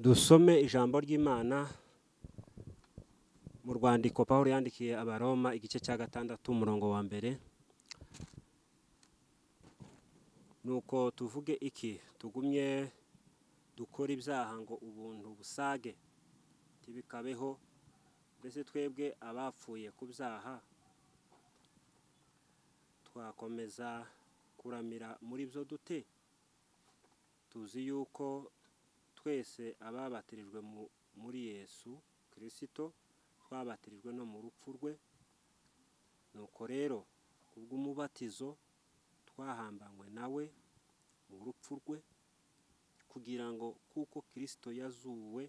dusome ijambo ry'imana mu rwandiko pawulo yandikiye abaroma igice cya gatandatu umurongo wa mbere nuko tuvuge iki tugumye dukora ibyaha ngo ubuntu busage ntibikabeho mbese twebwe abapfuye ku byaha twakomeza kuramira muri byo dute tuzi yuko twese ababatirijwe muri yesu kirisito twabatirijwe no mu rupfu rwe nuko rero kubw'umubatizo twahambanywe nawe mu rupfu rwe kugira ngo kuko kirisito yazuwe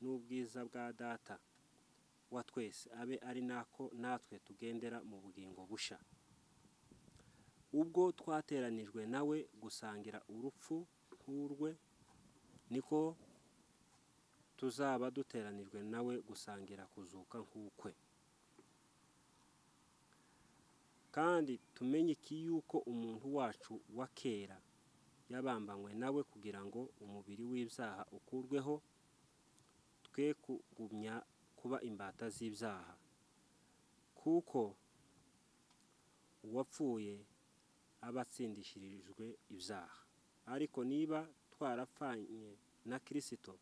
n'ubwiza bwa data wa twese abe ari nako natwe tugendera mu bugingo busha ubwo twateranijwe nawe gusangira urupfu nk'urwe niko tuzaba duteranijwe nawe gusangira kuzuka nk'ukwe kandi tumenye iki yuko umuntu wacu wa kera yabambanywe nawe kugira ngo umubiri w'ibyaha ukurweho twe kugumya kuba imbata z'ibyaha kuko uwapfuye aba atsindishirijwe ibyaha ariko niba twarapfanye na kirisito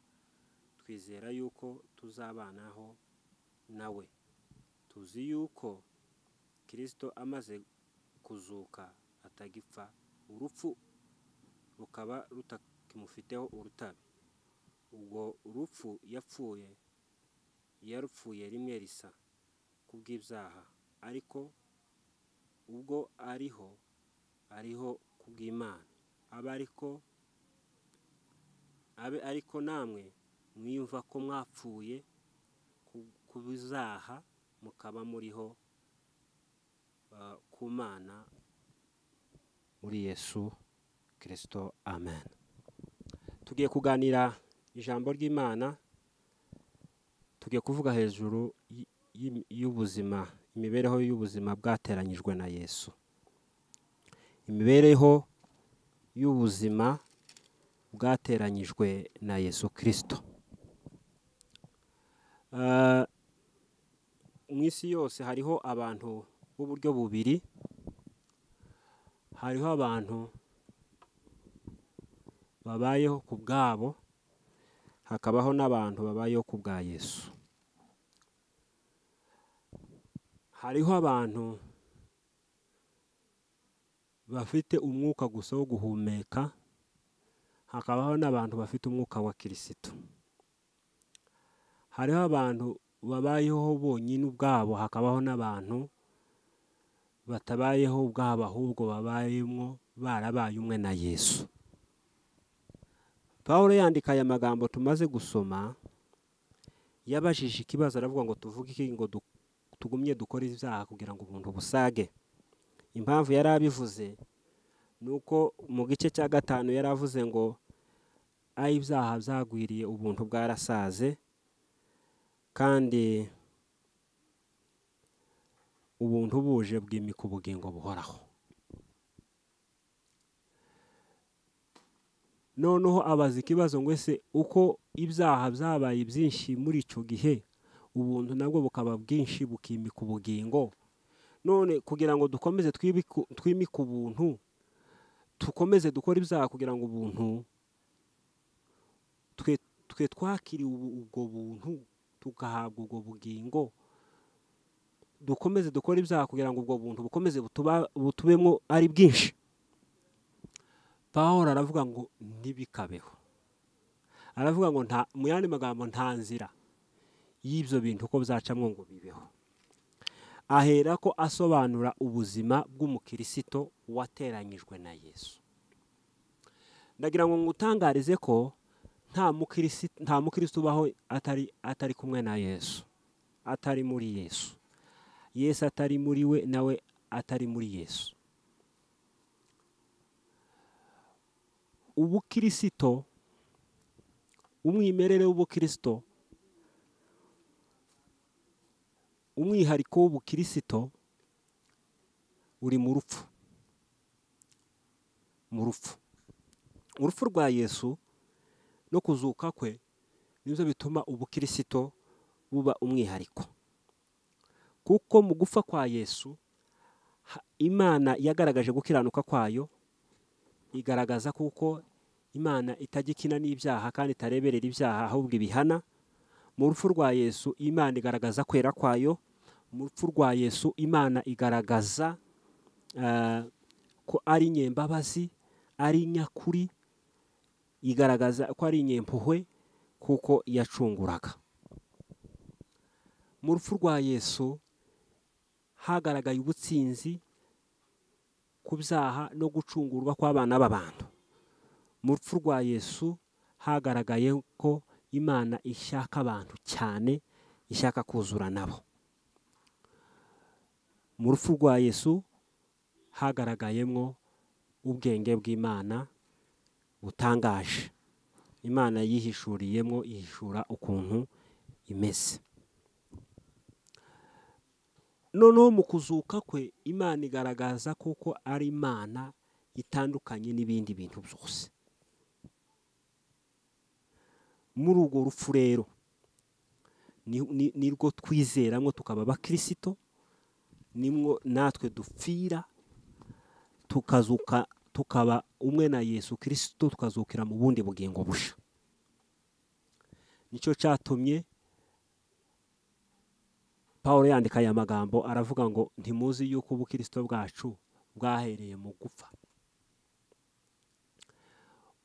twizera yuko tuzabanaho nawe tuzi yuko kirisito amaze kuzuka atagipfa urupfu rukaba rutakimufiteho urutabi ubwo urupfu yapfuye yarupfuye rimwe risa kubw'ibyaha ariko ubwo ariho ariho kubw'imana aba ariko abe ariko namwe mwiyumva ko mwapfuye ku bizaha mukaba muriho uh, ku mana muri yesu kirisito amen tugiye kuganira ijambo ry'imana tugiye kuvuga hejuru y'ubuzima imibereho y'ubuzima bwateranyijwe na yesu imibereho y'ubuzima bwateranyijwe na yesu kirisito ah, mu isi yose hariho abantu b'uburyo bubiri hariho abantu babayeho ku bwabo hakabaho n'abantu babayeho ku bwa yesu hariho abantu bafite umwuka gusa wo guhumeka hakabaho n'abantu bafite umwuka wa kirisito hariho abantu babayeho bonyine ubwabo hakabaho n'abantu batabayeho ubwabo ahubwo babayemo barabaye umwe na yesu paul yandika aya magambo tumaze gusoma yabajije ikibazo aravuga ngo tuvuge iki ngo tugumye dukore ibyaha kugira ngo ubuntu busage impamvu yari abivuze ni uko mu gice cya gatanu yari avuze ngo ari ibyaha byagwiriye ubuntu bwarasaze kandi ubuntu buje bwimika ubugingo buhoraho noneho abaza ikibazo ngo ese uko ibyaha byabaye byinshi muri icyo gihe ubuntu nabwo bukaba bwinshi bukimika ubugingo none kugira ngo dukomeze twimike ubuntu dukomeze dukora ibyaha kugira ngo ubuntu twe twakiri ubwo buntu tugahabwa ubwo bugingo dukomeze dukore ibyaha kugira ngo ubwo buntu bukomeze butubemo ari bwinshi paul aravuga ngo ntibikabeho aravuga ngo mu yandi magambo nta nzira y'ibyo bintu uko bizacamo ngo bibeho ahera ko asobanura ubuzima bw'umukirisito wateranyijwe na yesu ndagira ngo ngutangarize ko nta mukirisitu ubaho atari atari kumwe na yesu atari muri yesu yesu atari muri we nawe atari muri yesu ubukirisito umwimerere w'ubukirisito umwihariko w'ubukirisito uri mu rupfu mu rupfu urupfu rwa yesu no kuzuka kwe nibyo bituma ubukirisito buba umwihariko kuko mu gufa kwa yesu imana yagaragaje gukiranuka kwayo igaragaza kuko imana itajya n'ibyaha kandi itareberera ibyaha ahubwo ibihana mu rupfu rwa yesu imana igaragaza kwera kwayo mu rupfu rwa yesu imana igaragaza eh, ko ari nyembabazi ari nyakuri igaragaza ko ari inyempuhwe kuko yacunguraga mu rupfu rwa yesu hagaragaye ubutsinzi ku byaha no gucungurwa kw'abana b'abantu mu rupfu rwa yesu hagaragaye ko imana ishaka abantu cyane ishaka kuzura nabo mu rupfu rwa yesu hagaragayemo ubwenge bw'imana butangaje imana yihishuriyemo ihishura ukuntu imeze noneho mu kuzuka kwe imana igaragaza kuko ari imana itandukanye n'ibindi bintu byose muri urwo rupfu rero ni rwo twizeramo tukaba abakirisito nimwo natwe dupfira tukazuka tukaba umwe na yesu kirisito tukazukira mu bundi bugingo busha nicyo cyatumye paul yandika aya magambo aravuga ngo ntimuzi yuko ubukirisito bwacu bwahereye mu gupfa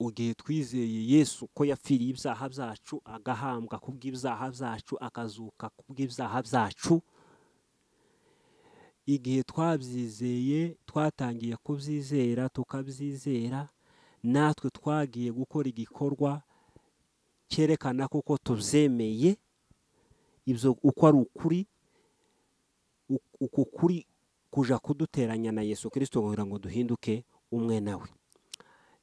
ugiye twizeye yesu ko yapfiriye ibyaha byacu agahambwa kubw'ibyaha byacu akazuka kubw'ibyaha byacu igihe twabyizeye twatangiye kubyizera tukabyizera natwe twagiye gukora igikorwa cyerekana kuko tubyemeye ibyo uko ari ukuri uko kuri kuja kuduteranya na yesu kirisito kugira ngo duhinduke umwe nawe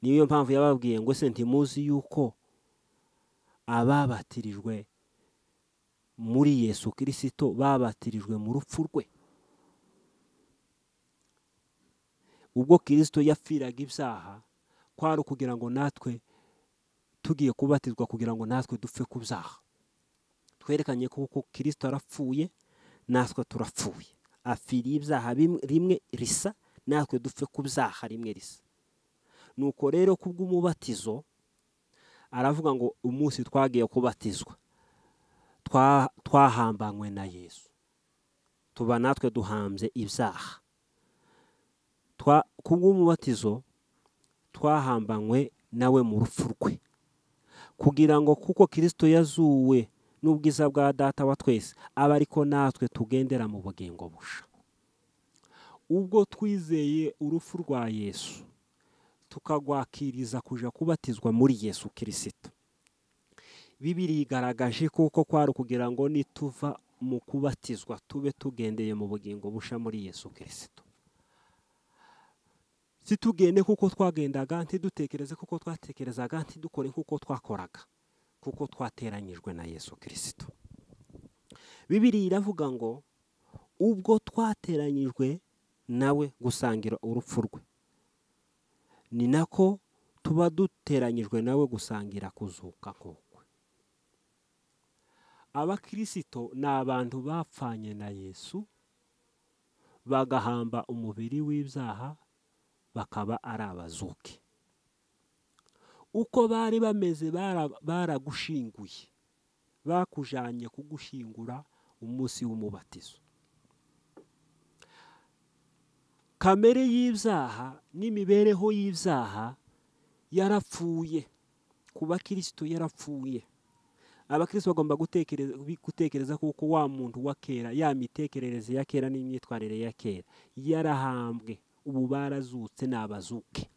niyo mpamvu yababwiye ngo se ntimuzi yuko ababatirijwe muri yesu kirisito babatirijwe mu rupfu rwe ubwo kirisito yapfiraga ibyaha kwari ukugira ngo natwe tugiye kubatizwa kugira ngo natwe dupfe ku byaha twerekanye ko kuko kirisito arapfuye natwe turapfuye afiriye ibyaha rimwe risa natwe dupfe ku byaha rimwe risa nuko rero kubw'umubatizo aravuga ngo umunsi twagiye kubatizwa twahambanywe na yesu tuba natwe duhambye ibyaha kubw'umubatizo twahambanywe nawe mu rupfu rwe kugira ngo kuko kirisito yazuwe n'ubwiza bwa data wa twese aba ariko natwe tugendera mu bugingo busha ubwo twizeye urupfu rwa yesu tukagwakiriza kuja kubatizwa muri yesu kirisito bibiri igaragaje kuko kwari ukugira ngo nituva mu kubatizwa tube tugendeye mu bugingo busha muri yesu kirisito ntitugende kuko twagendaga ntidutekereze kuko twatekerezaga ntidukore nkuko twakoraga kuko twateranyijwe na yesu kirisito bibiri iravuga ngo ubwo twateranyijwe nawe gusangira urupfu rwe ni nako tuba duteranyijwe nawe gusangira kuzuka nk'ukwe abakirisito ni abantu bapfanye na yesu bagahamba umubiri w'ibyaha bakaba ari abazuke uko bari bameze baragushinguye bakujanye kugushingura umunsi w'umubatizo kamere y'ibyaha n'imibereho y'ibyaha yarapfuye ku bakristo yarapfuye abakristo bagomba gutekereza kuko wa muntu wa kera ya mitekerereze ya kera n'imyitwarire ya kera yarahambwe ubu barazutse nabazuke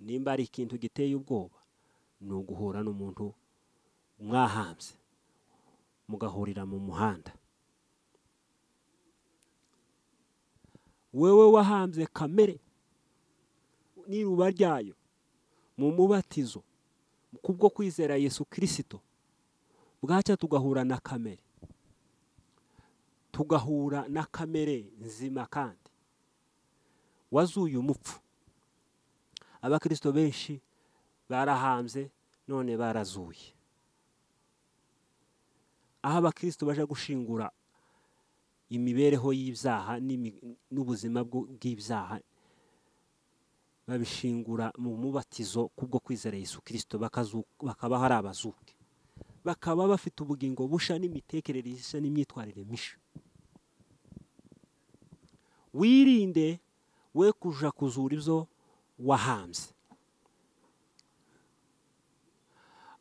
nimba ari ikintu giteye ubwoba ni uguhura n'umuntu mwahambye mugahurira mu muhanda wewe wahambye kamere n'iruba ryayo mu mubatizo kubwo kwizera yesu kirisito bwacya tugahura na kamere tugahura na kamere nzima kandi wazuye umupfu abakirisito benshi barahambye none barazuye aho abakirisito baje gushingura imibereho y'ibyaha n'ubuzima bw'ibyaha babishingura mu mubatizo kubwo kwizera Yesu kirisito bakaba hari abazuke bakaba bafite ubugingo busha n'imitekerereze n'imyitwarire mishya wirinde we kuja kuzura ibyo wahambye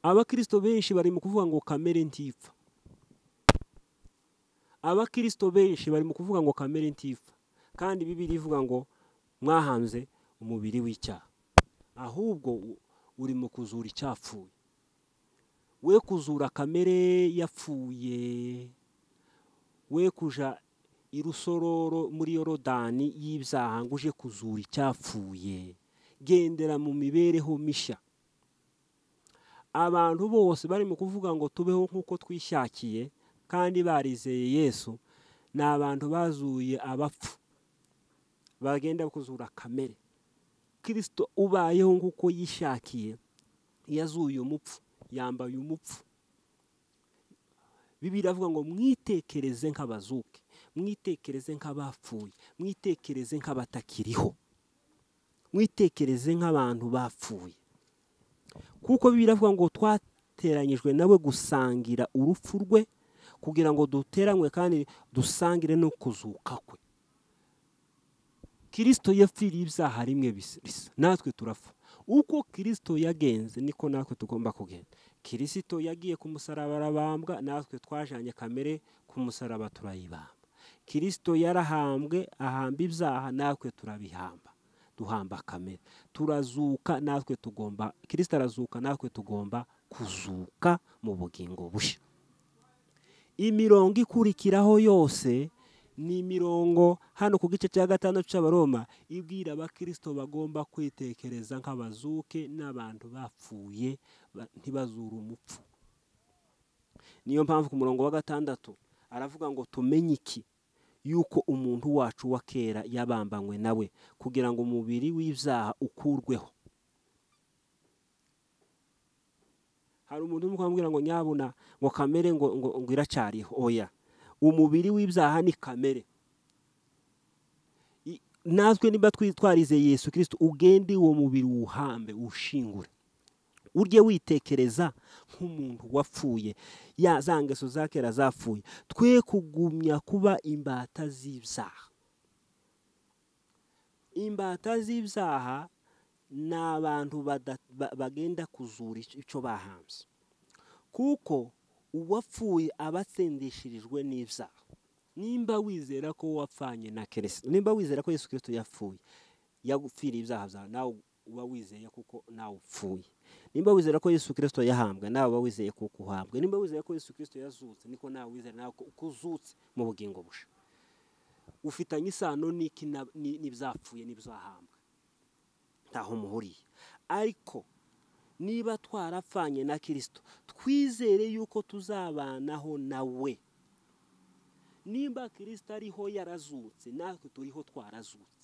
abakirisito benshi bari mu kuvuga ngo kamere ntifa abakirisito benshi bari mu kuvuga ngo kamere ntifa kandi bibiri ivuga ngo mwahanze umubiri w'icyaha ahubwo uri mu kuzura icyapfuye we kuzura kamere yapfuye we kuja irusororo muri yorodani y'ibyaha ngo uje kuzura icyapfuye gendera mu mibereho mishya abantu bose barimo kuvuga ngo tubeho nk'uko twishakiye kandi barizeye yesu ni abantu bazuye abapfu bagenda kuzura kamere kirisito ubayeho nk'uko yishakiye yazuye umupfu yambaye umupfu bibiri avuga ngo mwitekereze nk'abazuke mwitekereze nk'abapfuye mwitekereze nk'abatakiriho mwitekereze nk'abantu bapfuye kuko biravuga ngo twateranyijwe nawe gusangira urupfu rwe kugira ngo duteranywe kandi dusangire no kuzuka kwe kirisito yapfiriye ibyaha rimwe bisa natwe turapfa uko kirisito yagenze niko natwe tugomba kugenda kirisito yagiye ku musaraba arabambwa natwe twajyanye kamere ku musaraba turayibamba kirisito yarahambwe ahamba ibyaha natwe turabihamba duhamba kamere turazuka natwe tugomba kirisita arazuka natwe tugomba kuzuka mu bugingo bushya imirongo ikurikiraho yose ni imirongo hano ku gice cya gatandatu cy'abaroma ibwira abakirisito bagomba kwitekereza nk'abazuke n'abantu bapfuye ntibazure umupfu niyo mpamvu ku murongo wa gatandatu aravuga ngo tumenye iki yuko umuntu wacu wa kera yabambanywe nawe kugira ngo umubiri w'ibyaha ukurweho hari umuntu uri kumubwira ngo nyabuna ngo kamere ngo ngo iracyariho oya umubiri w'ibyaha ni kamere natwe niba twitwarize yesu kirisito ugende uwo mubiri wuhambe uwushingure urye witekereza nk'umuntu wapfuye ya za ngeso za kera zapfuye twe kugumya kuba imbata z'ibyaha imbata z'ibyaha ni abantu bagenda kuzura icyo bahambye kuko uwapfuye aba atsindishirijwe n'ibyaha nimba wizera ko wapfanye na kirisito nimba wizera ko yesu kirisito yapfuye yagupfiriye ibyaha byawe nawe uba wizeye kuko nawe upfuye nimba wizera ko yesu kirisito yahambwe nawe uba wizeye kuko uhabwe nimba wizeye ko yesu kirisito yazutse niko nawe wizera nawe uzutse mu bugingo busha ufitanye isano n'ibyapfuye n'ibyahambwe ntaho muhuriye ariko niba twarapfanye na kirisito twizere yuko tuzabanaho nawe nimba kirisito ariho yarazutse natwe turiho twarazutse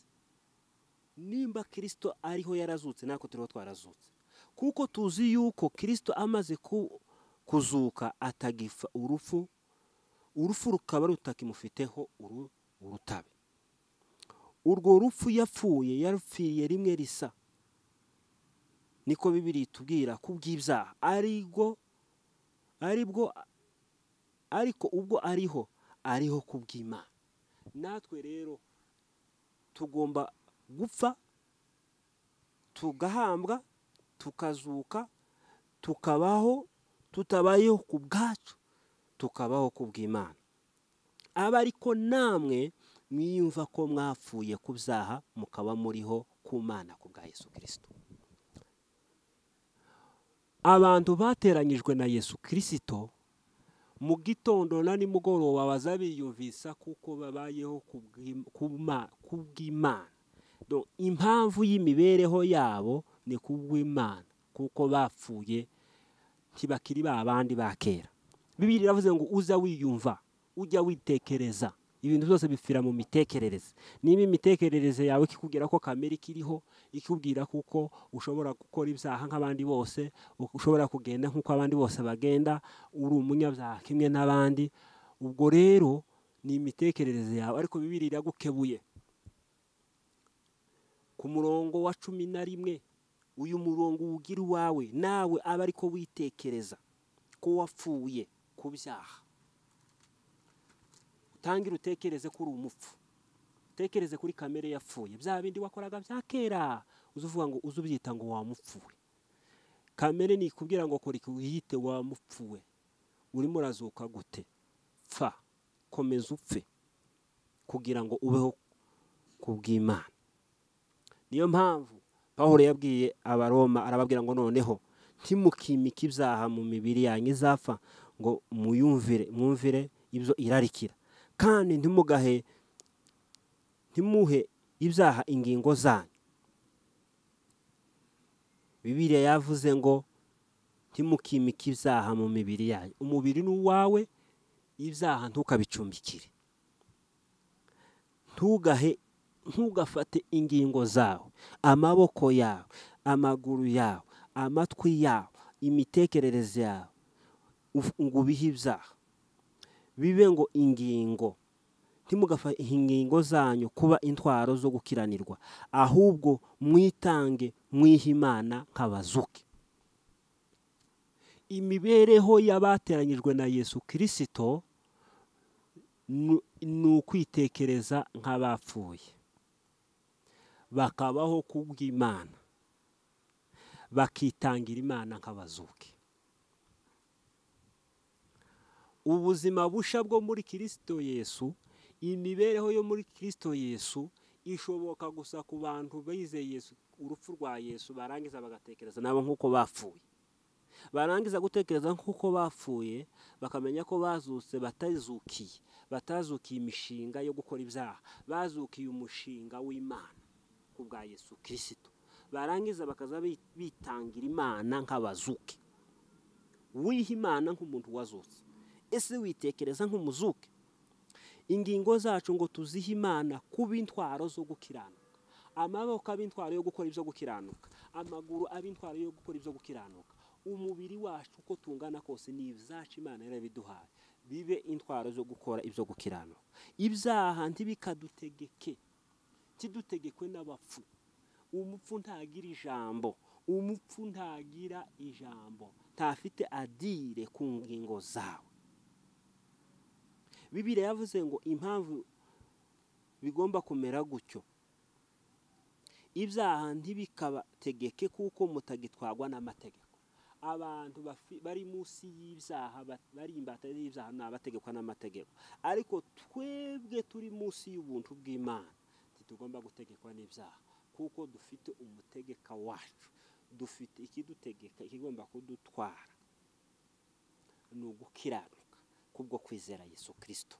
nimba kirisito ariho yarazutse nako turiho twarazutse kuko tuzi yuko kirisito amaze kuzuka atagifa urupfu urupfu rukaba rutakimufiteho urutabe urwo rupfu yapfuye yarupfiriye rimwe risa niko bibiri tubwira ku bw'ibyaha aribwo aribwo ariko ubwo ariho ariho ku bw'imana natwe rero tugomba gupfa tugahambwa tukazuka tukabaho tutabayeho ku bwacu tukabaho ku bw'imana aba ariko namwe mwiyumva ko mwapfuye ku byaha mukaba muriho ku mana ku bwa yesu kirisito abantu bateranyijwe na yesu kirisito mu gitondo na nimugoroba baza biyumvisa kuko babayeho ku bw'imana impamvu y'imibereho yabo ni kubw'imana kuko bapfuye ntibakiri ba bandi ba kera bibiri iravuze ngo uza wiyumva ujya witekereza ibintu byose bifira mu mitekerereze niba imitekerereze yawe ikikubwira ko kamere ikiriho ikubwira kuko ushobora gukora ibyaha nk'abandi bose ushobora kugenda nk'uko abandi bose bagenda uri umunyabyaha kimwe n'abandi ubwo rero ni imitekerereze yawe ariko bibiri iragukebuye ku murongo wa cumi na rimwe uyu murongo uwugira uwawe nawe aba ariko witekereza ko wapfuye ku byaha utangire utekereze ko uri umupfu utekereze kuri kamere yapfuye bya bindi wakoraga bya kera uzi uvuga ngo uzi ubyita ngo wamupfuwe kamere ni ikubwira ngo kora wiyite wamupfuwe urimo urazuka gute pfa komeza upfe kugira ngo ubeho ku bw'imana niyo mpamvu pahuro yabwiye abaroma arababwira ngo noneho ntimukimike ibyaha mu mibiri yanyu izapfa ngo muyumvire mwumvire ibyo irarikira kandi ntimugahe ntimuhe ibyaha ingingo zanyu bibiriya yavuze ngo ntimukimike ibyaha mu mibiri yanyu umubiri ni uwawe ibyaha ntukabicumbikire ntugahe ntugafate ingingo zawe amaboko yawe amaguru yawe amatwi yawe imitekerereze yawe ngo ubihe ibyaha bibe ngo ingingo ntimugafate ingingo zanyu kuba intwaro zo gukiranirwa ahubwo mwitange mwihimana nk'abazuke imibereho y'abateranyijwe na yesu kirisito ni ukwitekereza nk'abapfuye bakabaho kubw'imana bakitangira imana nk'abazuki ubuzima busha bwo muri kirisito yesu imibereho yo muri kirisito yesu ishoboka gusa ku bantu bizeye yesu urupfu rwa yesu barangiza bagatekereza nabo nk'uko bapfuye barangiza gutekereza nk'uko bapfuye bakamenya ko bazutse batazukiye batazukiye imishinga yo gukora ibyaha bazukiye umushinga w'imana bw'ubwoko bwa yesu kirisito barangiza bakaza bitangira imana nk'abazuke wiha imana nk'umuntu wazutse ese witekereza nk'umuzuke ingingo zacu ngo tuzihe imana kuba intwaro zo gukiranuka amaboko aba intwaro yo gukora ibyo gukiranuka amaguru aba intwaro yo gukora ibyo gukiranuka umubiri wacu uko tungana kose ni ibyacu imana yarabiduhaye bibe intwaro zo gukora ibyo gukiranuka ibyaha ntibikadutegeke ntidutegekwe n'abapfu umupfu ntagira ijambo umupfu ntagira ijambo ntafite adire ku ngingo zawe bibiri yavuze ngo impamvu bigomba kumera gutyo ibyaha ntibikabategeke kuko mutagitwagwa n'amategeko abantu bari munsi y'ibyaha bari imbata y'ibyaha ni abategekwa n'amategeko ariko twebwe turi munsi y'ubuntu bw'imana ntitugomba gutegekwa n'ibyaha kuko dufite umutegeka wacu dufite ikidutegeka ikigomba kudutwara ni ugukiranuka kubwo kwizera yesu kirisito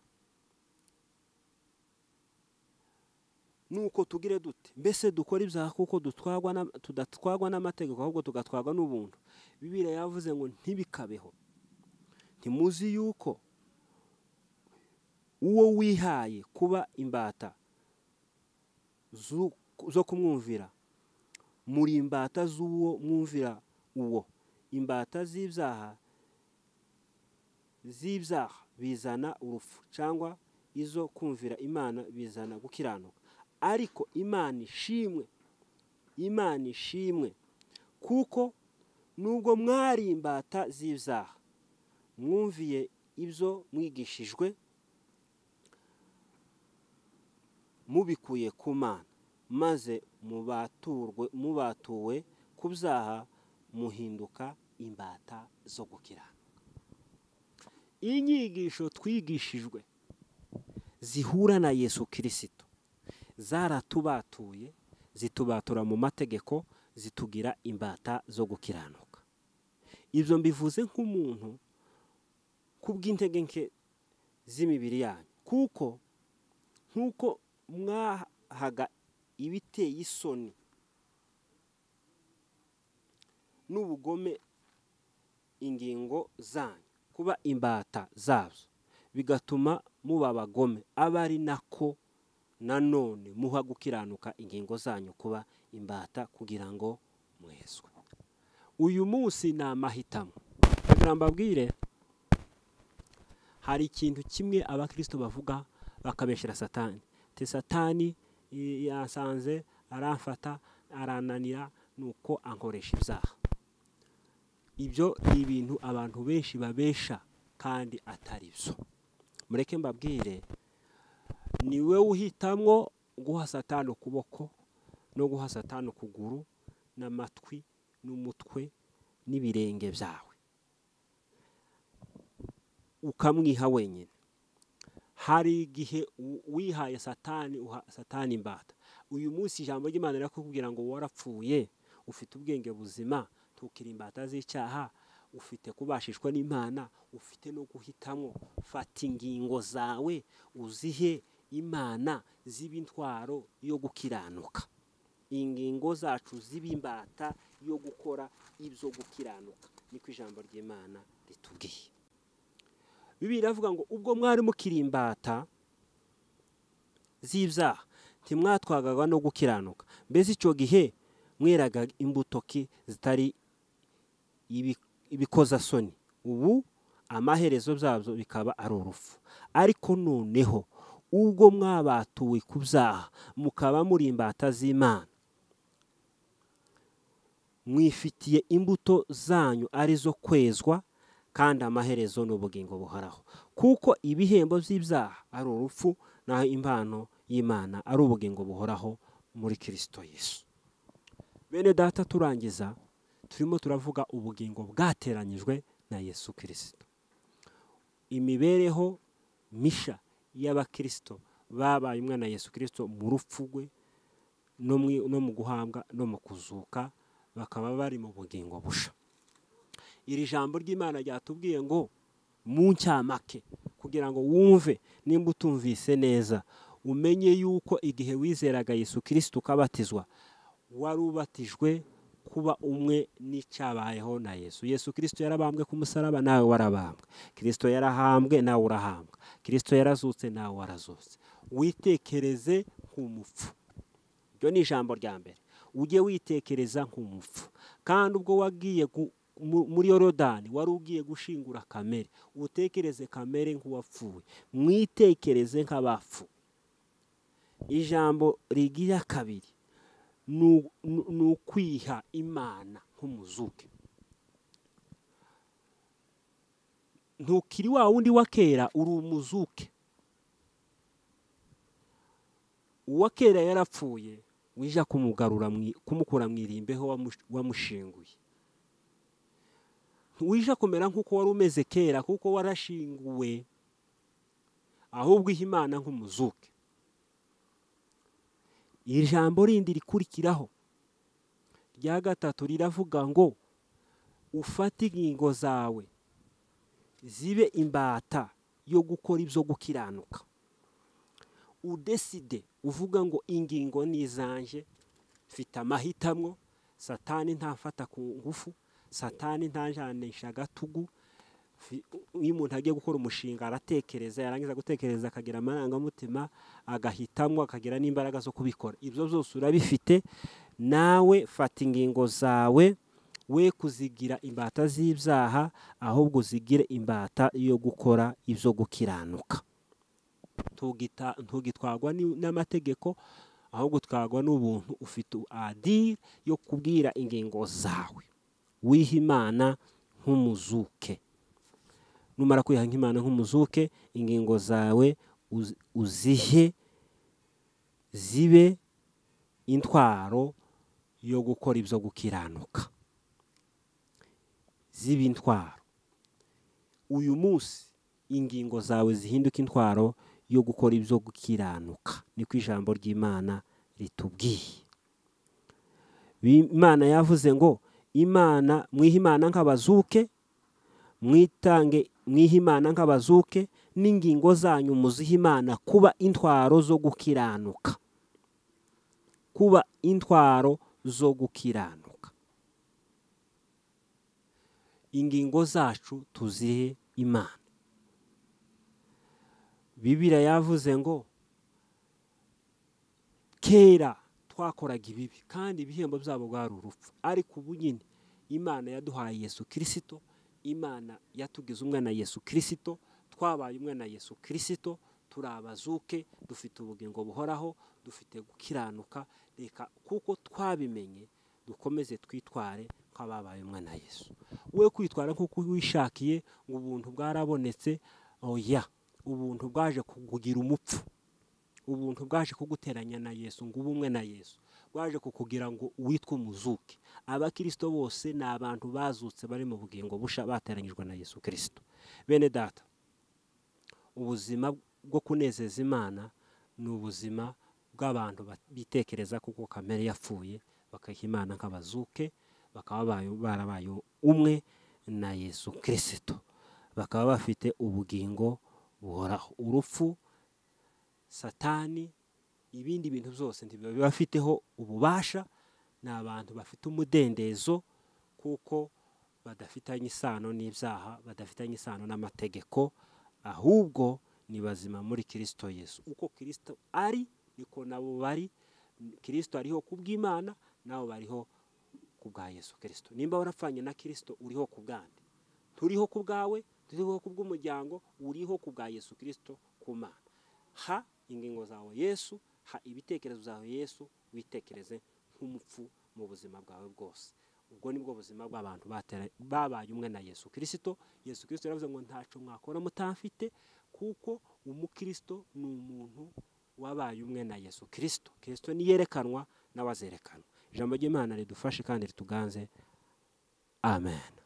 nuko tugire dute mbese dukora ibyaha kuko tudatwarwa n'amategeko ahubwo tugatwarwa n'ubuntu bibiri yavuze ngo ntibikabeho ntimuzi yuko uwo wihaye kuba imbata zo kumwumvira muri imbata z'uwo mwumvira uwo imbata z'ibyaha z'ibyaha bizana urupfu cyangwa izo kumvira imana bizana gukiranuka ariko imana ishimwe imana ishimwe kuko nubwo mwari imbata z'ibyaha mwumviye ibyo mwigishijwe mubikuye ku mana maze mubaturwe mubatuwe ku byaha muhinduka imbata zo gukiranuka inyigisho twigishijwe zihura na yesu kirisito zaratubatuye zitubatura mu mategeko zitugira imbata zo gukiranuka ibyo mbivuze nk'umuntu ku bw'intege nke z'imibiri yanyu kuko nk'uko mwahaga ibiteye isoni n'ubugome ingingo zanyu kuba imbata zazo bigatuma muba abagome aba ari nako nanone muha gukiranuka ingingo zanyu kuba imbata kugira ngo mwezwe uyu munsi ni amahitamo kugira mbabwire hari ikintu kimwe abakristo bavuga bakabeshyira satani ati satani yasanze aramfata arananira nuko ankoresha ibyaha ibyo ni ibintu abantu benshi babesha kandi atari byo mureke mbabwire ni we uhitamwo guha satani ukuboko no guha satani ukuguru n'amatwi n'umutwe n'ibirenge byawe ukamwiha wenyine hari igihe wihaye satani uha satani imbata uyu munsi ijambo ry'imana rirakubwira ngo warapfuye ufite ubwenge buzima ntukiri imbata z'icyaha ufite kubashishwa n'imana ufite no guhitamo fata ingingo zawe uzihe imana z'ibintwaro yo gukiranuka ingingo zacu z'ibimbata yo gukora ibyo gukiranuka niko ijambo ry'imana ritubwiye bibiri iravuga ngo ubwo mwari mukirimbata imbata z'ibyaha ntimwatwagaga no gukiranuka mbese icyo gihe mweraga imbuto ki zitari ibikozasoni ubu amaherezo byabyo bikaba ari urufu ariko noneho ubwo mwabatuwe ku byaha mukaba muri imbata z'imana mwifitiye imbuto zanyu arizo kwezwa kandi amaherezo ni ubugingo buhoraho kuko ibihembo by'ibyaha ari urupfu naho impano y'imana ari ubugingo buhoraho muri kirisito Yesu bene data turangiza turimo turavuga ubugingo bwateranyijwe na yesu kirisito imibereho misha y'abakirisito babaye umwana yesu kirisito mu rupfu rwe no mu guhambwa no mu kuzuka bakaba bari mu bugingo busha iri jambo ry'imana ryatubwiye ngo muncyamake kugira ngo wumve nimba utumvise neza umenye yuko igihe wizeraga yesu kirisita ukabatizwa wari kuba umwe n'icyabayeho na yesu yesu kirisito yarabambwe ku musaraba nawe warabambwe kirisito yarahambwe nawe urahambwa kirisito yarazutse nawe warazutse witekereze nk'umupfu iryo ni ijambo rya mbere ujye witekereza nk'umupfu kandi ubwo wagiye muri yorodani wari ugiye gushingura kamere utekereze kamere nk'uwapfuye mwitekereze nk'abapfu ijambo rigira kabiri ni ukwiha imana nk'umuzuki ntukiri wa wundi wa kera uri umuzuke uwa kera yarapfuye wija kumugarura kumukura mu irimbeho wamushinguye wije kumera nk'uko wari umeze kera kuko warashinguwe ahubwo ihe imana nk'umuzuke iri jambo rindi rikurikiraho rya gatatu riravuga ngo ufate ingingo zawe zibe imbata yo gukora ibyo gukiranuka udeside uvuga ngo ingingo ni izanjye mfite amahitamo satani ntafata ku ngufu satani ntajanisha agatugu iyo umuntu agiye gukora umushinga aratekereza yarangiza gutekereza akagira amarangamutima agahitamo akagira n'imbaraga zo kubikora ibyo byose urabifite nawe fata ingingo zawe we kuzigira imbata z'ibyaha ahubwo uzigire imbata yo gukora ibyo gukiranuka ntugitwagwa n'amategeko ahubwo utwagwa n'ubuntu ufite adiri yo kubwira ingingo zawe wiha imana nk'umuzuke numara kwiha nk'imana nk'umuzuke ingingo zawe uzihe zibe intwaro yo gukora ibyo gukiranuka ziba intwaro uyu munsi ingingo zawe zihinduka intwaro yo gukora ibyo gukiranuka niko ijambo ry'imana ritubwiye imana yavuze ngo imana mwihimana nk'abazuke mwitange mwihimana nk'abazuke n'ingingo zanyu muzihe imana kuba intwaro zo gukiranuka kuba intwaro zo gukiranuka ingingo zacu tuzihe imana bibira yavuze ngo kera twakoraga ibibi kandi ibihembo byabo bwari urupfu ariko ubu nyine imana yaduhaye yesu kirisito imana yatugize umwana yesu kirisito twabaye umwana yesu kirisito turi abazuke dufite ubugingo buhoraho dufite gukiranuka reka kuko twabimenye dukomeze twitware nk'ababaye umwana yesu we kwitwara nk'uko wishakiye ngo ubuntu bwarabonetse oya ubuntu bwaje kugira umupfu ubuntu bwaje kuguteranya na yesu ngo ubumwe na yesu waje kukugira ngo witwe umuzuke abakirisito bose ni abantu bazutse bari mu bugingo busha bateranyijwe na yesu kirisito bene data ubuzima bwo kunezeza imana ni ubuzima bw'abantu bitekereza kuko kamere yapfuye bakayiha imana nk'abazuke bakaba barabaye umwe na yesu kirisito bakaba bafite ubugingo buhoraho urupfu satani ibindi bintu byose ntibiba bafiteho ububasha ni abantu bafite umudendezo kuko badafitanye isano n'ibyaha badafitanye isano n'amategeko ahubwo ni bazima muri kirisito Yesu uko kirisito ari niko nabo bari kirisito ariho kubw'imana nabo bariho ku bwa yesu kirisito nimba warapfanye na kirisito uriho ku bwande turiho ku bwawe turiho ku bw'umuryango uriho ku bwa yesu kirisito ku mana ha ingingo zawe yesu ha ibitekerezo byawe yesu witekereze nk'umupfu mu buzima bwawe bwose ubwo nibwo buzima bw'abantu babaye umwe na yesu kirisito yesu kirisito yaravuze ngo ntacu mwakora mutafite kuko umukirisito ni umuntu wabaye umwe na yesu kirisito kirisito niyerekanwa n'abazerekanwa ijambo ry'imana ridufashe kandi rituganze amen